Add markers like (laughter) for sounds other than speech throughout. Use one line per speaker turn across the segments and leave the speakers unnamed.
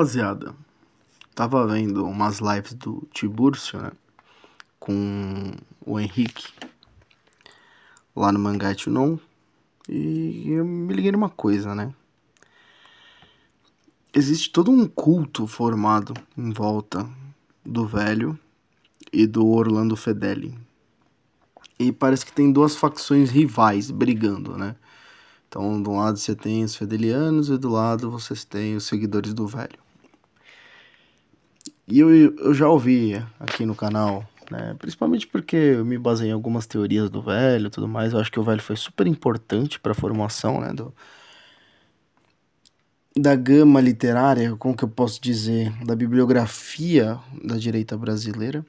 Rapaziada, tava vendo umas lives do Tiburcio, né? Com o Henrique lá no Mangate Non. E eu me liguei numa coisa, né? Existe todo um culto formado em volta do velho e do Orlando Fedeli. E parece que tem duas facções rivais brigando, né? Então, de um lado você tem os fedelianos e do lado vocês têm os seguidores do velho. E eu, eu já ouvi aqui no canal, né? Principalmente porque eu me baseei em algumas teorias do velho e tudo mais. Eu acho que o velho foi super importante para a formação, né? Do, da gama literária, como que eu posso dizer, da bibliografia da direita brasileira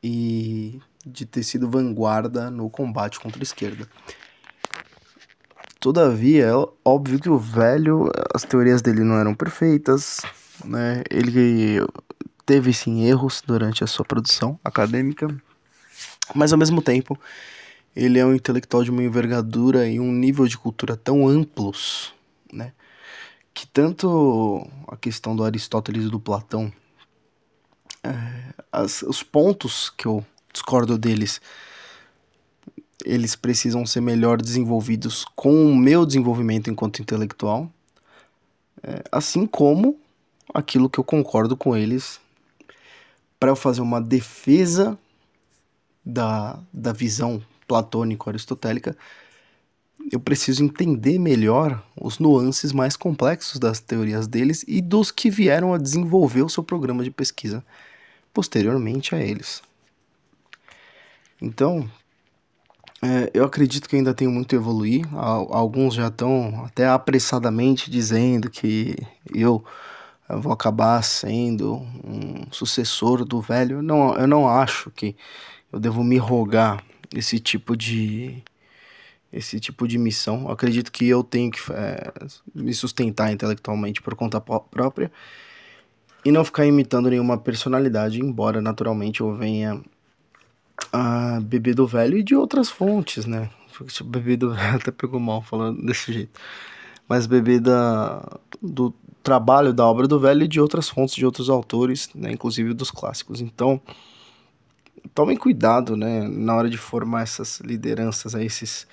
e de ter sido vanguarda no combate contra a esquerda. Todavia, é óbvio que o velho, as teorias dele não eram perfeitas, né? Ele teve sim erros durante a sua produção acadêmica, mas ao mesmo tempo ele é um intelectual de uma envergadura e um nível de cultura tão amplos, né? Que tanto a questão do Aristóteles e do Platão, é, as, os pontos que eu discordo deles, eles precisam ser melhor desenvolvidos com o meu desenvolvimento enquanto intelectual, é, assim como aquilo que eu concordo com eles para eu fazer uma defesa da, da visão platônico-aristotélica, eu preciso entender melhor os nuances mais complexos das teorias deles e dos que vieram a desenvolver o seu programa de pesquisa posteriormente a eles. Então, é, eu acredito que ainda tenho muito a evoluir. Alguns já estão até apressadamente dizendo que eu eu vou acabar sendo um sucessor do velho. Não, eu não acho que eu devo me rogar esse tipo de esse tipo de missão. Eu acredito que eu tenho que é, me sustentar intelectualmente por conta própria e não ficar imitando nenhuma personalidade, embora naturalmente eu venha a beber do velho e de outras fontes, né? Beber do (laughs) velho até pegou mal falando desse jeito. Mas beber da, do, trabalho da obra do velho e de outras fontes de outros autores, né, inclusive dos clássicos. Então, tomem cuidado né, na hora de formar essas lideranças, aí, esses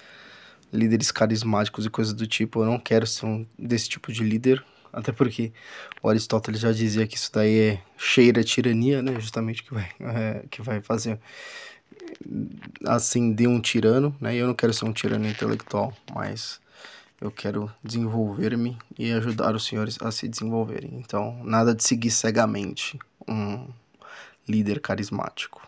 líderes carismáticos e coisas do tipo. Eu não quero ser um desse tipo de líder, até porque o Aristóteles já dizia que isso daí é cheira tirania, né? Justamente que vai, (laughs) é, que vai fazer acender um tirano, né? E eu não quero ser um tirano intelectual, mas eu quero desenvolver-me e ajudar os senhores a se desenvolverem. Então, nada de seguir cegamente um líder carismático.